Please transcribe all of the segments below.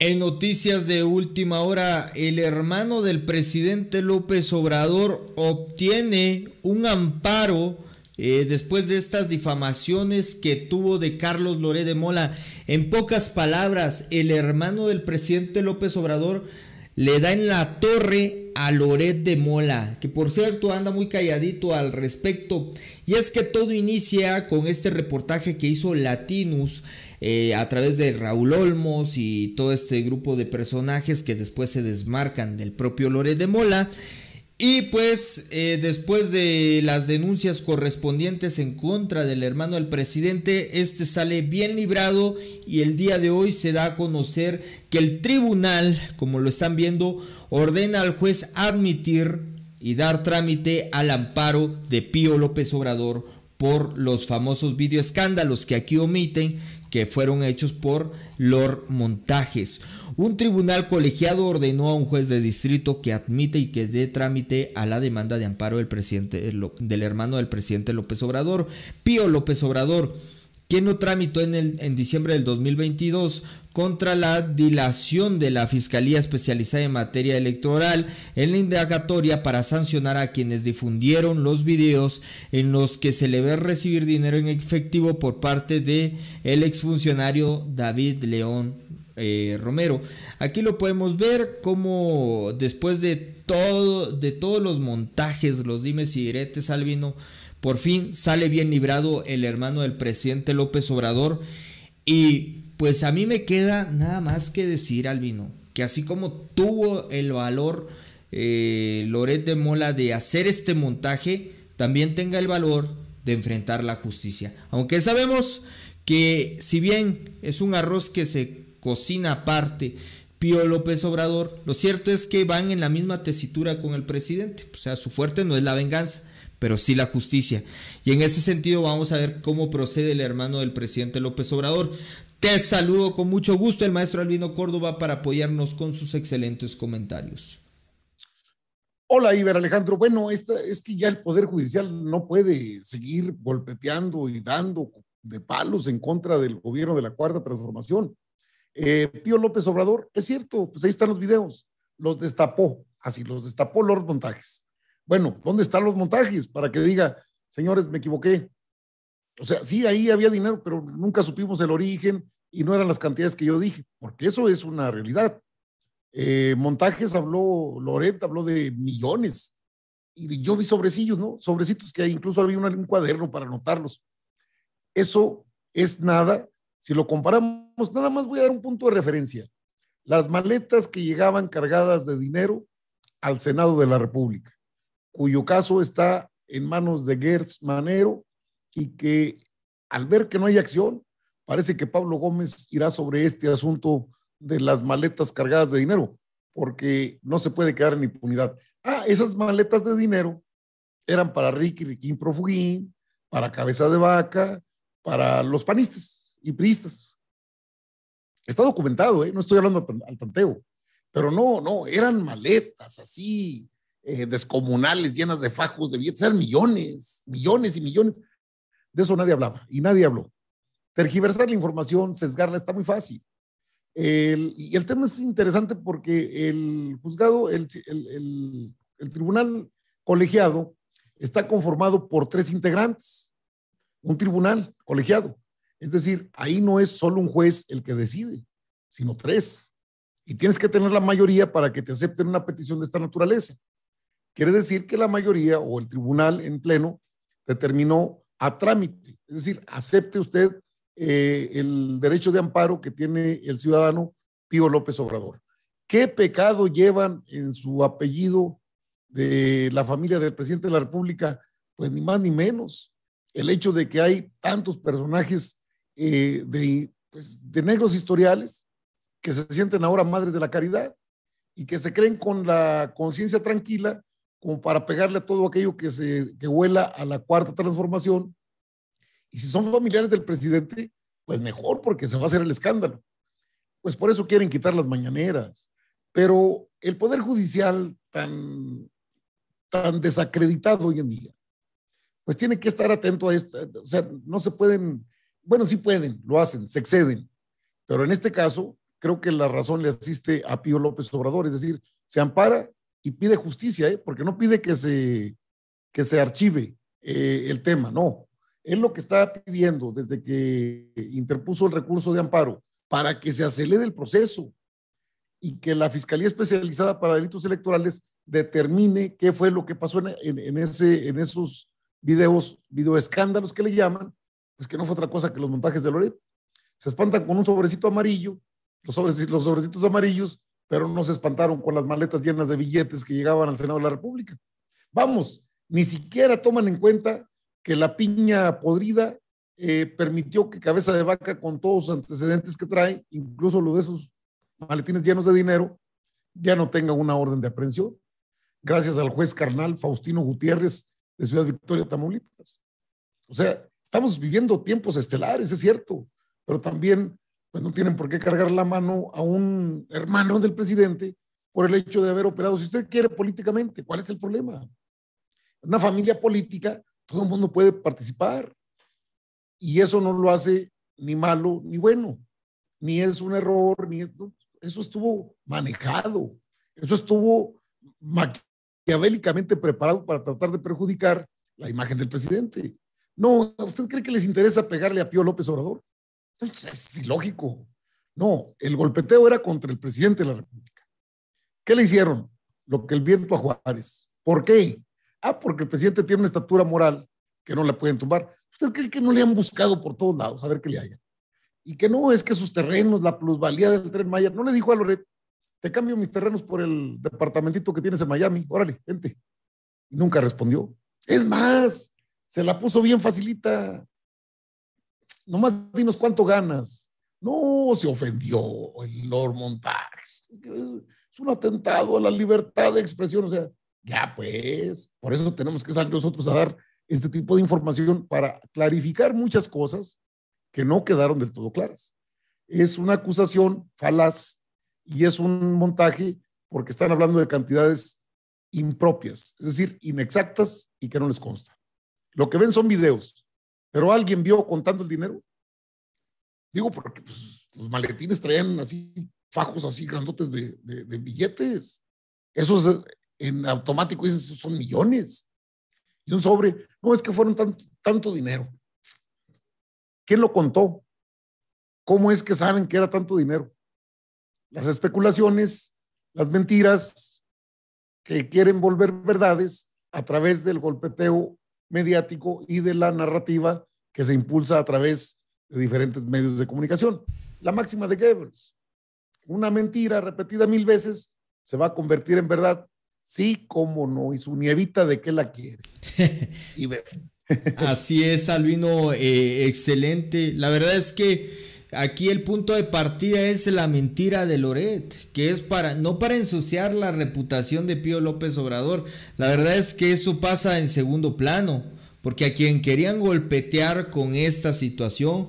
En noticias de última hora, el hermano del presidente López Obrador obtiene un amparo eh, después de estas difamaciones que tuvo de Carlos Loret de Mola. En pocas palabras, el hermano del presidente López Obrador le da en la torre a Loret de Mola, que por cierto anda muy calladito al respecto. Y es que todo inicia con este reportaje que hizo Latinus eh, a través de Raúl Olmos y todo este grupo de personajes que después se desmarcan del propio Lore de Mola. Y pues eh, después de las denuncias correspondientes en contra del hermano del presidente, este sale bien librado y el día de hoy se da a conocer que el tribunal, como lo están viendo, ordena al juez admitir y dar trámite al amparo de Pío López Obrador por los famosos videoescándalos que aquí omiten, que fueron hechos por Lord Montajes. Un tribunal colegiado ordenó a un juez de distrito que admite y que dé trámite a la demanda de amparo del, presidente, eh, del hermano del presidente López Obrador, Pío López Obrador quien no tramitó en, el, en diciembre del 2022 contra la dilación de la Fiscalía Especializada en Materia Electoral en la indagatoria para sancionar a quienes difundieron los videos en los que se le ve recibir dinero en efectivo por parte de el exfuncionario David León eh, Romero. Aquí lo podemos ver como después de todo de todos los montajes, los dimes y diretes, Albino, por fin sale bien librado el hermano del presidente López Obrador y pues a mí me queda nada más que decir, Albino, que así como tuvo el valor eh, Loret de Mola de hacer este montaje, también tenga el valor de enfrentar la justicia. Aunque sabemos que si bien es un arroz que se cocina aparte, Pío López Obrador, lo cierto es que van en la misma tesitura con el presidente. O sea, su fuerte no es la venganza, pero sí la justicia. Y en ese sentido vamos a ver cómo procede el hermano del presidente López Obrador. Te saludo con mucho gusto el maestro Albino Córdoba para apoyarnos con sus excelentes comentarios. Hola, Iber Alejandro. Bueno, esta, es que ya el Poder Judicial no puede seguir golpeteando y dando de palos en contra del gobierno de la Cuarta Transformación. Eh, Pío López Obrador, es cierto, pues ahí están los videos, los destapó, así los destapó los montajes. Bueno, ¿dónde están los montajes? Para que diga, señores, me equivoqué, o sea, sí, ahí había dinero, pero nunca supimos el origen y no eran las cantidades que yo dije, porque eso es una realidad. Eh, montajes habló, Loreta habló de millones, y yo vi sobrecillos, ¿no? Sobrecitos que incluso había un cuaderno para anotarlos. Eso es nada, si lo comparamos, nada más voy a dar un punto de referencia. Las maletas que llegaban cargadas de dinero al Senado de la República, cuyo caso está en manos de Gertz Manero y que al ver que no hay acción, parece que Pablo Gómez irá sobre este asunto de las maletas cargadas de dinero, porque no se puede quedar en impunidad. Ah, esas maletas de dinero eran para Ricky Riquín Profugín, para Cabeza de Vaca, para los panistas y priistas. Está documentado, ¿eh? no estoy hablando al tanteo, pero no, no, eran maletas así, eh, descomunales, llenas de fajos de billetes, eran millones, millones y millones. De eso nadie hablaba y nadie habló. Tergiversar la información, sesgarla, está muy fácil. y el tema es interesante porque el juzgado, el, tribunal colegiado está conformado por tres integrantes, un tribunal colegiado. Es decir, ahí no es solo un juez el que decide, sino tres. Y tienes que tener la mayoría para que te acepten una petición de esta naturaleza. Quiere decir que la mayoría o el tribunal en pleno determinó a trámite, es decir, acepte usted eh, el derecho de amparo que tiene el ciudadano Pío López Obrador. ¿Qué pecado llevan en su apellido de la familia del presidente de la República? Pues ni más ni menos. El hecho de que hay tantos personajes eh, pues, de negros historiales que se sienten ahora madres de la caridad y que se creen con la conciencia tranquila como para pegarle a todo aquello que, se, huela a la cuarta transformación. Y si son familiares del presidente, pues mejor porque se va a hacer el escándalo. Pues por eso quieren quitar las mañaneras. Pero el Poder Judicial tan, tan desacreditado hoy en día, pues tiene que estar atento a esto. O sea, no se pueden, bueno, sí pueden, lo hacen, se exceden. Pero en este caso, creo que la razón le asiste a Pío López Obrador, es decir, se ampara y pide justicia, ¿eh? porque no pide que se, que se archive eh, el tema, no. Es lo que está pidiendo desde que interpuso el recurso de amparo para que se acelere el proceso y que la Fiscalía Especializada para Delitos Electorales determine qué fue lo que pasó en, ese, en esos videos, videoescándalos que le llaman, pues que no fue otra cosa que los montajes de Loret. Se espantan con un sobrecito amarillo, los sobrecitos amarillos, pero no se espantaron con las maletas llenas de billetes que llegaban al Senado de la República. Vamos, ni siquiera toman en cuenta que la piña podrida eh, permitió que Cabeza de Vaca, con todos los antecedentes que trae, incluso lo de esos maletines llenos de dinero, ya no tenga una orden de aprehensión, gracias al juez carnal Faustino Gutiérrez de Ciudad Victoria, Tamaulipas. O sea, estamos viviendo tiempos estelares, es cierto, pero también pues no tienen por qué cargar la mano a un hermano del presidente por el hecho de haber operado. Si usted quiere políticamente, ¿cuál es el problema? Una familia política, todo el mundo puede participar. Y eso no lo hace ni malo ni bueno, ni es un error, ni eso estuvo manejado, eso estuvo maquiavélicamente preparado para tratar de perjudicar la imagen del presidente. No, ¿usted cree que les interesa pegarle a Pío López Obrador? Entonces es ilógico. No, el golpeteo era contra el presidente de la República. ¿Qué le hicieron? Lo que el viento a Juárez. ¿Por qué? Ah, porque el presidente tiene una estatura moral que no la pueden tumbar. ¿Usted cree que no le han buscado por todos lados a ver qué le hayan? Y que no, es que sus terrenos, la plusvalía del tren Maya, no le dijo a Loret, te cambio mis terrenos por el departamentito que tienes en Miami, órale, gente. Y nunca respondió. Es más, se la puso bien facilita más dinos cuánto ganas. No, se ofendió el Lord Montax. Es un atentado a la libertad de expresión. O sea, ya pues, por eso tenemos que salir nosotros a dar este tipo de información para clarificar muchas cosas que no quedaron del todo claras. Es una acusación falaz y es un montaje porque están hablando de cantidades impropias, es decir, inexactas y que no les consta. Lo que ven son videos. ¿Pero alguien vio contando el dinero? Digo, porque pues, los maletines traían así fajos así grandotes de, billetes. Esos en automático dicen, son millones. Y un sobre, no, es que fueron tanto dinero. ¿Quién lo contó? ¿Cómo es que saben que era tanto dinero? Las especulaciones, las mentiras que quieren volver verdades a través del golpeteo mediático y de la narrativa que se impulsa a través de diferentes medios de comunicación. La máxima de Goebbels, una mentira repetida mil veces se va a convertir en verdad. Sí, cómo no, y su nievita de qué la quiere. Y Así es, Albino, eh, excelente. La verdad es que Aquí el punto de partida es la mentira de Loret, que es para no para ensuciar la reputación de Pío López Obrador. La verdad es que eso pasa en segundo plano, porque a quien querían golpetear con esta situación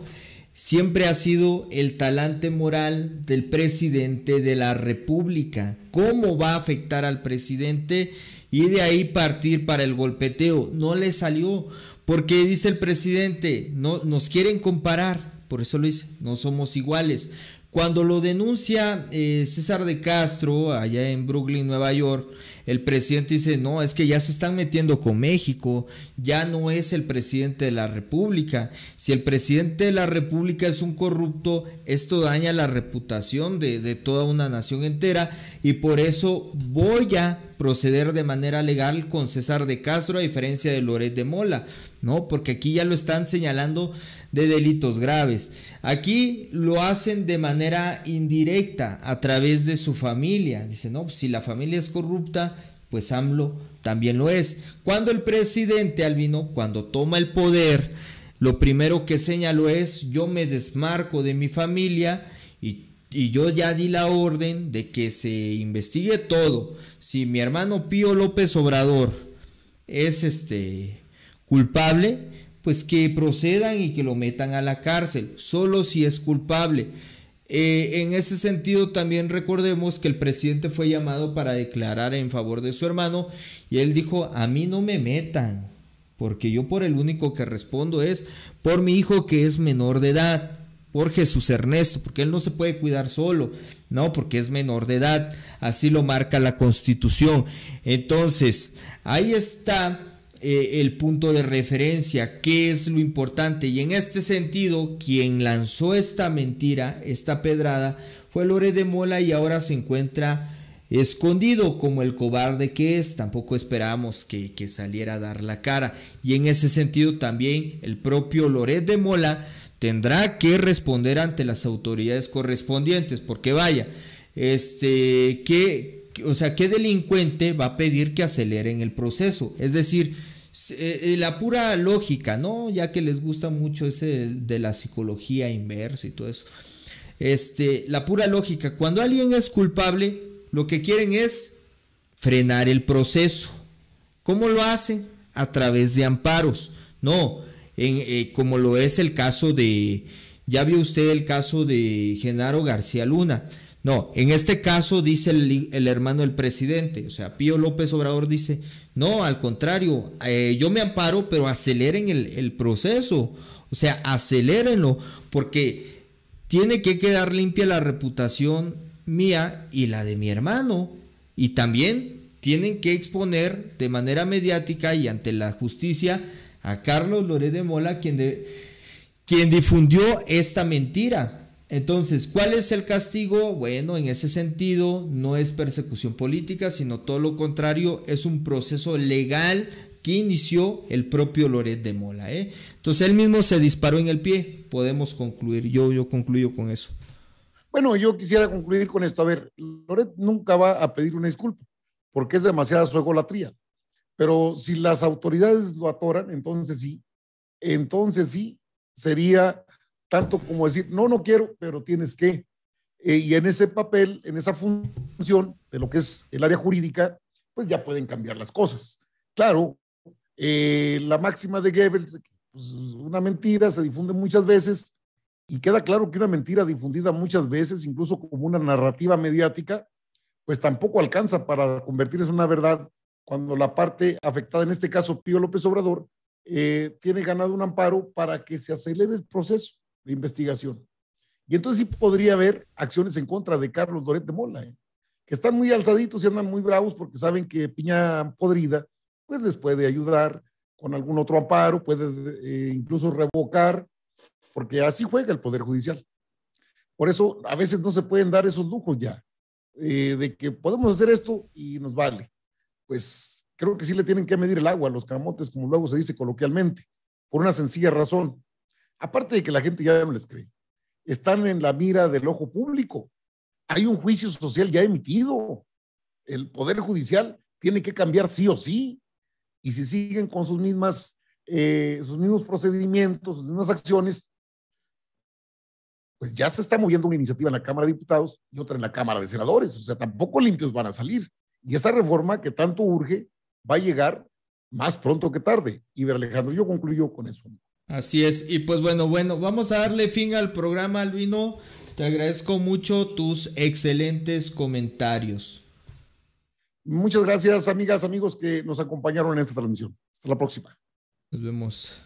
siempre ha sido el talante moral del presidente de la República. ¿Cómo va a afectar al presidente? Y de ahí partir para el golpeteo. No le salió, porque dice el presidente, no nos quieren comparar por eso lo dice, no somos iguales. Cuando lo denuncia eh, César de Castro allá en Brooklyn, Nueva York, el presidente dice, no, es que ya se están metiendo con México, ya no es el presidente de la República. Si el presidente de la República es un corrupto, esto daña la reputación de, de toda una nación entera y por eso voy a proceder de manera legal con César de Castro a diferencia de Loret de Mola, ¿no? Porque aquí ya lo están señalando de delitos graves. Aquí lo hacen de manera indirecta a través de su familia. Dicen, no, pues, si la familia es corrupta, pues AMLO también lo es. Cuando el presidente Albino, cuando toma el poder, lo primero que señaló es, yo me desmarco de mi familia y y yo ya di la orden de que se investigue todo. Si mi hermano Pío López Obrador es este culpable, pues que procedan y que lo metan a la cárcel, solo si es culpable. Eh, en ese sentido, también recordemos que el presidente fue llamado para declarar en favor de su hermano y él dijo, a mí no me metan, porque yo por el único que respondo es por mi hijo que es menor de edad, por Jesús Ernesto, porque él no se puede cuidar solo, no, porque es menor de edad, así lo marca la constitución. Entonces, ahí está eh, el punto de referencia, qué es lo importante. Y en este sentido, quien lanzó esta mentira, esta pedrada, fue Lore de Mola y ahora se encuentra escondido como el cobarde que es. Tampoco esperábamos que, saliera a dar la cara. Y en ese sentido también el propio Loret de Mola tendrá que responder ante las autoridades correspondientes. Porque vaya, este, que, o sea, ¿qué delincuente va a pedir que aceleren el proceso? Es decir, eh, eh, la pura lógica, ¿no? Ya que les gusta mucho ese de la psicología inversa y todo eso. Este, la pura lógica. Cuando alguien es culpable, lo que quieren es frenar el proceso. ¿Cómo lo hacen? A través de amparos. No, eh, como lo es el caso de, ya vio usted el caso de Genaro García Luna. No, en este caso dice el, hermano del presidente, o sea, Pío López Obrador dice, no, al contrario, eh, yo me amparo, pero aceleren el, proceso, o sea, acelérenlo, porque tiene que quedar limpia la reputación mía y la de mi hermano, y también tienen que exponer de manera mediática y ante la justicia a Carlos Loré de Mola, quien, de, quien difundió esta mentira. Entonces, ¿cuál es el castigo? Bueno, en ese sentido no es persecución política, sino todo lo contrario, es un proceso legal que inició el propio Loret de Mola. ¿eh? Entonces él mismo se disparó en el pie, podemos concluir, yo, yo concluyo con eso. Bueno, yo quisiera concluir con esto. A ver, Loret nunca va a pedir una disculpa, porque es demasiada su egolatría. Pero si las autoridades lo atoran, entonces sí, entonces sí sería tanto como decir, no, no quiero, pero tienes que. Eh, y en ese papel, en esa función de lo que es el área jurídica, pues ya pueden cambiar las cosas. Claro, eh, la máxima de Goebbels, pues una mentira se difunde muchas veces y queda claro que una mentira difundida muchas veces, incluso como una narrativa mediática, pues tampoco alcanza para convertirse en una verdad cuando la parte afectada, en este caso Pío López Obrador, eh, tiene ganado un amparo para que se acelere el proceso investigación. Y entonces sí podría haber acciones en contra de Carlos Dorete de Mola, ¿eh? que están muy alzaditos y andan muy bravos porque saben que Piña Podrida pues les puede ayudar con algún otro amparo, puede eh, incluso revocar, porque así juega el Poder Judicial. Por eso a veces no se pueden dar esos lujos ya, eh, de que podemos hacer esto y nos vale. Pues creo que sí le tienen que medir el agua a los camotes, como luego se dice coloquialmente, por una sencilla razón aparte de que la gente ya no les cree, están en la mira del ojo público. Hay un juicio social ya emitido. El Poder Judicial tiene que cambiar sí o sí. Y si siguen con sus mismas, eh, sus mismos procedimientos, sus mismas acciones, pues ya se está moviendo una iniciativa en la Cámara de Diputados y otra en la Cámara de Senadores. O sea, tampoco limpios van a salir. Y esa reforma que tanto urge va a llegar más pronto que tarde. Y Alejandro, yo concluyo con eso. Así es, y pues bueno, bueno, vamos a darle fin al programa, Albino. Te agradezco mucho tus excelentes comentarios. Muchas gracias, amigas, amigos que nos acompañaron en esta transmisión. Hasta la próxima. Nos vemos.